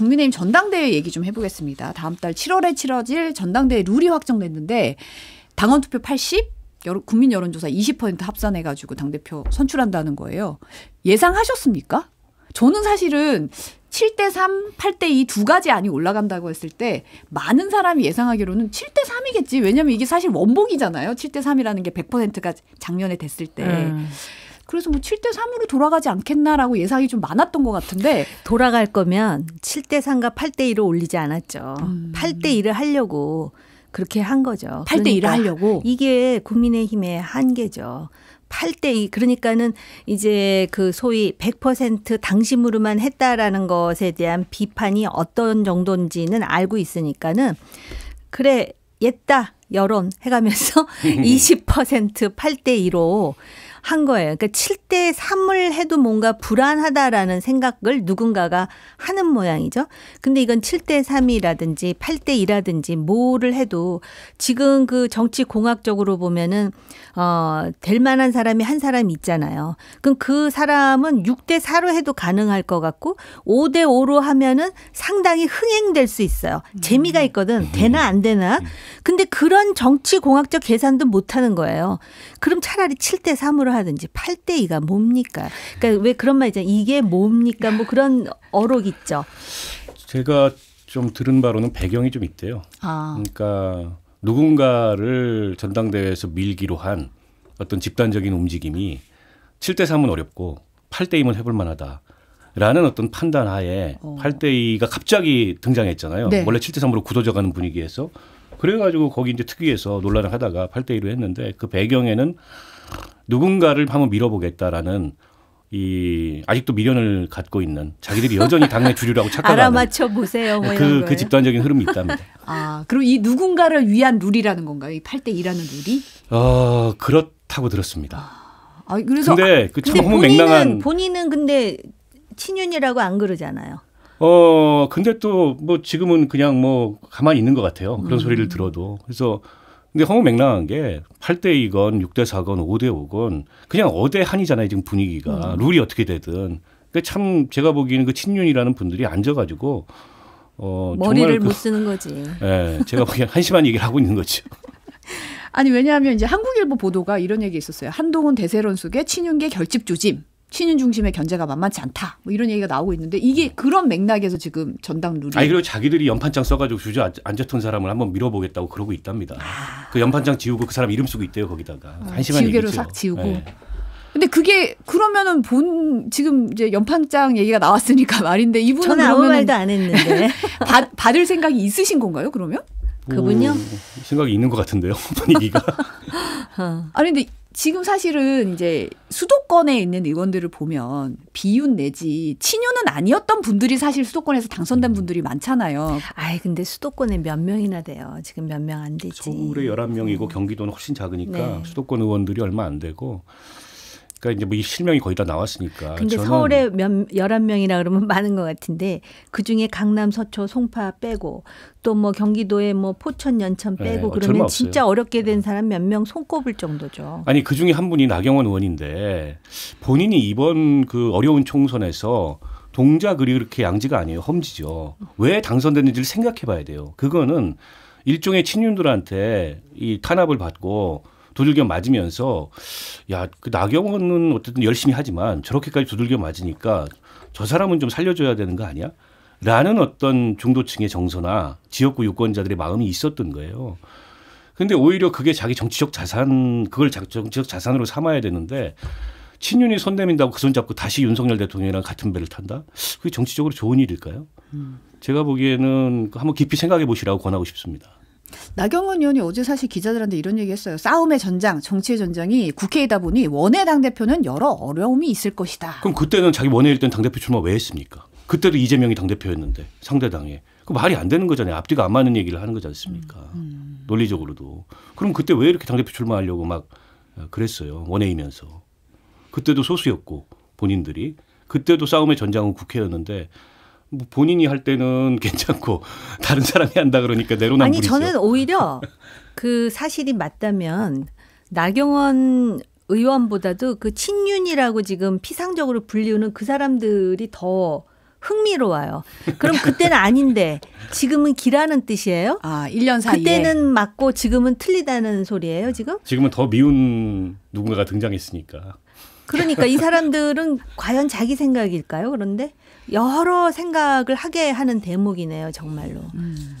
국민의힘 전당대회 얘기 좀 해보겠습니다. 다음 달 7월에 치러질 전당대회 룰이 확정됐는데 당원 투표 80, 여론, 국민 여론조사 20% 합산해가지고 당대표 선출한다는 거예요. 예상하셨습니까? 저는 사실은 7대 3, 8대 2 두 가지 안이 올라간다고 했을 때 많은 사람이 예상하기로는 7대 3이겠지. 왜냐면 이게 사실 원복이잖아요. 7대 3이라는 게 100%가 작년에 됐을 때. 음. 그래서 뭐 7대 3으로 돌아가지 않겠나라고 예상이 좀 많았던 것 같은데 돌아갈 거면 7대 3과 8대 2로 올리지 않았죠. 음. 8대 1을 하려고 그렇게 한 거죠. 8대 1을 그러니까 하려고 이게 국민의힘의 한계죠. 8대 2 그러니까는 이제 그 소위 100% 당심으로만 했다라는 것에 대한 비판이 어떤 정도인지는 알고 있으니까는 그래 옛다 여론 해가면서 20% 8대 2로 한 거예요. 그러니까 7대 3을 해도 뭔가 불안하다라는 생각을 누군가가 하는 모양이죠. 근데 이건 7대 3이라든지 8대 2라든지 뭐를 해도 지금 그 정치 공학적으로 보면은 어될 만한 사람이 한 사람이 있잖아요. 그럼 그 사람은 6대 4로 해도 가능할 것 같고 5대 5로 하면은 상당히 흥행될 수 있어요. 재미가 있거든. 되나 안 되나. 근데 그런 정치 공학적 계산도 못 하는 거예요. 그럼 차라리 7대 3으로 비교를 하든지 8대 2가 뭡니까? 그러니까 왜 그런 말 있잖아요. 이게 뭡니까? 뭐 그런 어록 있죠. 제가 좀 들은 바로는 배경이 좀 있대요. 아. 그러니까 누군가를 전당대회에서 밀기로 한 어떤 집단적인 움직임이 7대 3은 어렵고 8대 2면 해볼 만하다. 라는 어떤 판단 하에 어. 8대2가 갑자기 등장했잖아요. 네. 원래 7대3으로 굳어져가는 분위기에서. 그래가지고 거기 이제 특위에서 논란을 하다가 8대2로 했는데 그 배경에는 누군가를 한번 밀어보겠다라는 이 아직도 미련을 갖고 있는 자기들이 여전히 당내 주류라고 착각하는 알아맞혀 보세요. 뭐 그, 그 집단적인 흐름이 있답니다. 아, 그럼 이 누군가를 위한 룰이라는 건가요? 이 8대 2라는 룰이? 어, 그렇다고 들었습니다. 아, 그래서 근데 아, 그참 허무맹랑한 본인은 근데 친윤이라고 안 그러잖아요. 어, 근데 또 뭐 지금은 그냥 뭐 가만히 있는 것 같아요. 그런 음. 소리를 들어도. 그래서 근데 허무 맥락한 게 8대 2건 6대 4건 5대 5건 그냥 어대 한이잖아요 지금 분위기가 음. 룰이 어떻게 되든 그 참 제가 보기에는 그 친윤이라는 분들이 앉아가지고 어 머리를 그, 못 쓰는 거지. 예, 제가 보기엔 한심한 얘기를 하고 있는 거죠. 아니 왜냐하면 이제 한국일보 보도가 이런 얘기 있었어요. 한동훈 대세론 속에 친윤계 결집 조짐. 친윤 중심의 견제가 만만치 않다. 뭐 이런 얘기가 나오고 있는데 이게 그런 맥락에서 지금 전당 룰이. 아 그리고 자기들이 연판장 써가지고 주저앉았던 사람을 한번 밀어보겠다고 그러고 있답니다. 아... 그 연판장 지우고 그 사람 이름 쓰고 있대요 거기다가 어, 한 시간 지우개로 싹 지우고. 네. 근데 그게 그러면은 본 지금 이제 연판장 얘기가 나왔으니까 말인데 이분은 저는 아무 말도 안 했는데 받, 받을 생각이 있으신 건가요 그러면? 그분요? 생각이 있는 것 같은데요 분위기가. 어. 아니 근데 지금 사실은 이제 수도권에 있는 의원들을 보면 비윤 내지 친윤은 아니었던 분들이 사실 수도권에서 당선된 음. 분들이 많잖아요. 아이 근데 수도권에 몇 명이나 돼요. 지금 몇 명 안 되지. 서울에 열한 명이고 음. 경기도는 훨씬 작으니까 네. 수도권 의원들이 얼마 안 되고 그러니까 이제 뭐 이 실명이 거의 다 나왔으니까. 근데 서울에 몇, 11명이라 그러면 많은 것 같은데 그 중에 강남, 서초, 송파 빼고 또 뭐 경기도에 뭐 포천, 연천 네, 빼고 네, 그러면 진짜 어렵게 된 네. 사람 몇 명 손꼽을 정도죠. 아니 그 중에 한 분이 나경원 의원인데 본인이 이번 그 어려운 총선에서 동자 그리 그렇게 양지가 아니에요. 험지죠. 왜 당선됐는지를 생각해 봐야 돼요. 그거는 일종의 친윤들한테 이 탄압을 받고 두들겨 맞으면서 야, 그 나경원은 어쨌든 열심히 하지만 저렇게까지 두들겨 맞으니까 저 사람은 좀 살려줘야 되는 거 아니야? 라는 어떤 중도층의 정서나 지역구 유권자들의 마음이 있었던 거예요. 근데 오히려 그게 자기 정치적 자산, 그걸 정치적 자산으로 삼아야 되는데 친윤이 손 내민다고 그 손 잡고 다시 윤석열 대통령이랑 같은 배를 탄다? 그게 정치적으로 좋은 일일까요? 음. 제가 보기에는 한번 깊이 생각해 보시라고 권하고 싶습니다. 나경원 의원이 어제 사실 기자들한테 이런 얘기했어요. 싸움의 전장, 정치의 전장이 국회이다 보니 원외 당 대표는 여러 어려움이 있을 것이다. 그럼 그때는 자기 원외일 때당 대표 출마 왜 했습니까? 그때도 이재명이 당 대표였는데 상대당에 그 말이 안 되는 거잖아요. 앞뒤가 안 맞는 얘기를 하는 거지 않습니까? 음, 음. 논리적으로도 그럼 그때 왜 이렇게 당 대표 출마하려고 막 어, 그랬어요. 원외이면서 그때도 소수였고 본인들이 그때도 싸움의 전장은 국회였는데 뭐 본인이 할 때는 괜찮고 다른 사람이 한다 그러니까 내로남불이죠. 아니 저는 오히려 그 사실이 맞다면 나경원 의원보다도 그 친윤이라고 지금 피상적으로 불리우는 그 사람들이 더 흥미로워요. 그럼 그때는 아닌데 지금은 기라는 뜻이에요? 아, 1년 사이에. 그때는 맞고 지금은 틀리다는 소리예요, 지금? 지금은 더 미운 누군가가 등장했으니까. 그러니까 이 사람들은 과연 자기 생각일까요? 그런데 여러 생각을 하게 하는 대목이네요, 정말로. 음.